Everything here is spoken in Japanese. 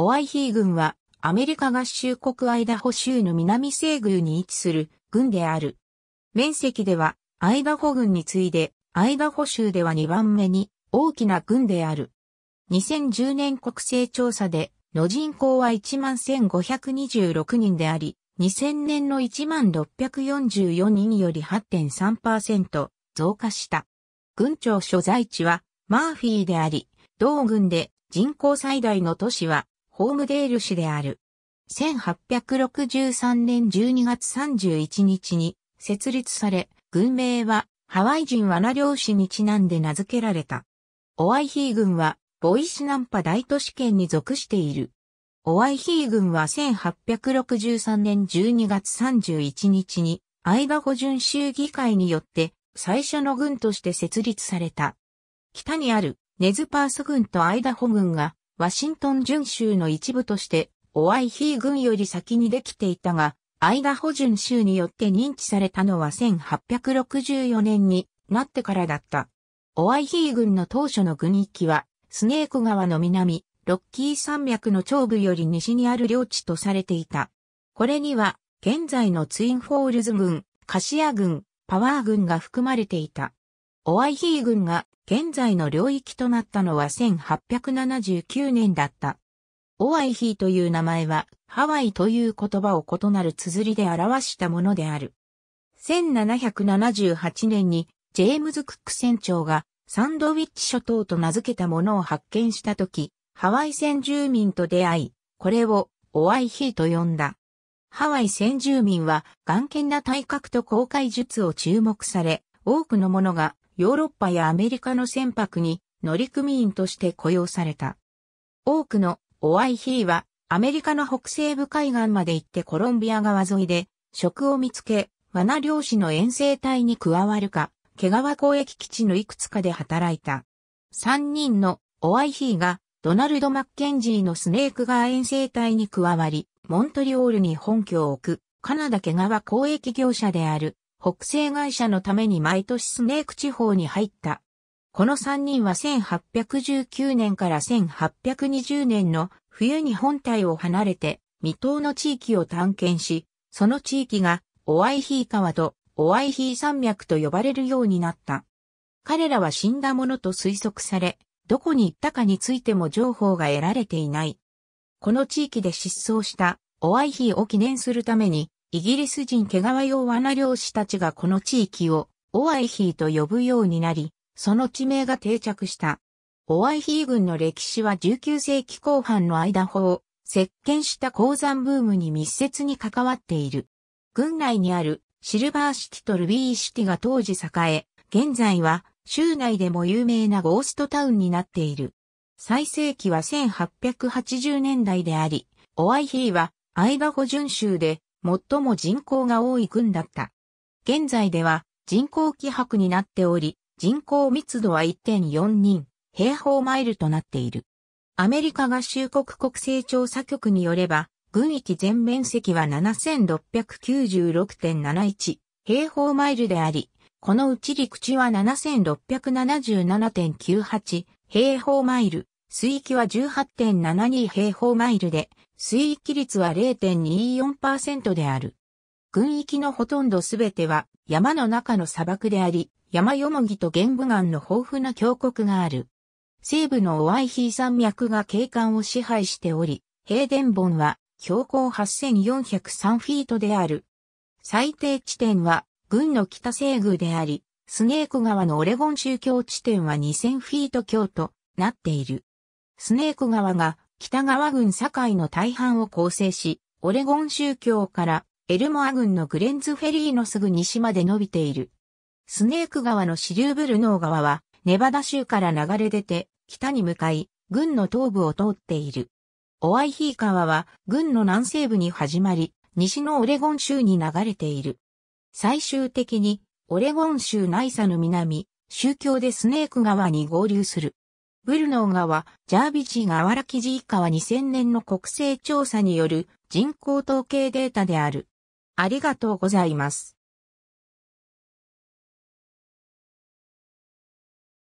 オワイヒー軍はアメリカ合衆国アイダホ州の南西宮に位置する軍である。面積ではアイダホ軍に次いでアイダホ州では2番目に大きな軍である。2010年国勢調査での人口は11,526人であり、2000年の1644人より8.3%増加した。軍庁所在地はマーフィーであり、同軍で人口最大の都市はホームデール市である。1863年12月31日に設立され、軍名はハワイ人罠漁師にちなんで名付けられた。オワイヒー軍はボイシナンパ大都市圏に属している。オワイヒー軍は1863年12月31日にアイバホ巡州議会によって最初の軍として設立された。北にあるネズパース軍とアイダホ軍がワシントン巡州の一部として、オアイヒー郡より先にできていたが、アイダホ巡州によって認知されたのは1864年になってからだった。オアイヒー郡の当初の軍域は、スネーク川の南、ロッキー山脈の長部より西にある領地とされていた。これには、現在のツインフォールズ郡、カシア郡、パワー郡が含まれていた。オアイヒー郡が現在の領域となったのは1879年だった。オアイヒーという名前は、ハワイという言葉を異なる綴りで表したものである。1778年に、ジェームズ・クック船長が、サンドウィッチ諸島と名付けたものを発見したとき、ハワイ先住民と出会い、これを、オアイヒーと呼んだ。ハワイ先住民は、眼見な体格と公開術を注目され、多くの者がヨーロッパやアメリカの船舶に乗組員として雇用された。多くのオアイヒーはアメリカの北西部海岸まで行ってコロンビア川沿いで職を見つけ、罠漁師の遠征隊に加わるか、毛川交易基地のいくつかで働いた。三人のオアイヒーがドナルド・マッケンジーのスネークガー遠征隊に加わり、モントリオールに本拠を置く、カナダ毛川交易業者である北西会社のために毎年スネーク地方に入った。この3人は1819年から1820年の冬に本体を離れて未踏の地域を探検し、その地域がオワイヒー川とオワイヒー山脈と呼ばれるようになった。彼らは死んだものと推測され、どこに行ったかについても情報が得られていない。この地域で失踪したオワイヒーを記念するためにイギリス人毛皮用罠漁師たちがこの地域をオアイヒーと呼ぶようになり、その地名が定着した。オアイヒー軍の歴史は19世紀後半の間法、石鹸した鉱山ブームに密接に関わっている。軍内にあるシルバーシティとルビーシティが当時栄え、現在は州内でも有名なゴーストタウンになっている。最盛期は1880年代であり、オアイヒーはアイダホ巡州で最も人口が多い郡だった。現在では人口希薄になっており、人口密度は1.4人平方マイルとなっている。アメリカ合衆国国勢調査局によれば、軍域全面積は7696.71平方マイルであり、このうち陸地は7677.98平方マイル、水域は18.72平方マイルで、水域率は0.24%である。群域のほとんどすべては山の中の砂漠であり、山よもぎと玄武岩の豊富な峡谷がある。西部のオワイヒー山脈が景観を支配しており、平殿本は標高8403フィートである。最低地点は軍の北西宮であり、スネーク川のオレゴン宗教地点は2000フィート強となっている。スネーク川が北川郡境の大半を構成し、オレゴン宗教からエルモア郡のグレンズフェリーのすぐ西まで伸びている。スネーク川のシリューブルノー川は、ネバダ州から流れ出て、北に向かい、郡の東部を通っている。オワイヒー川は、郡の南西部に始まり、西のオレゴン州に流れている。最終的に、オレゴン州ナイサの南、宗教でスネーク川に合流する。ブルノー川、ジャービジー荒木下は2000年の国勢調査による人口統計データである。ありがとうございます。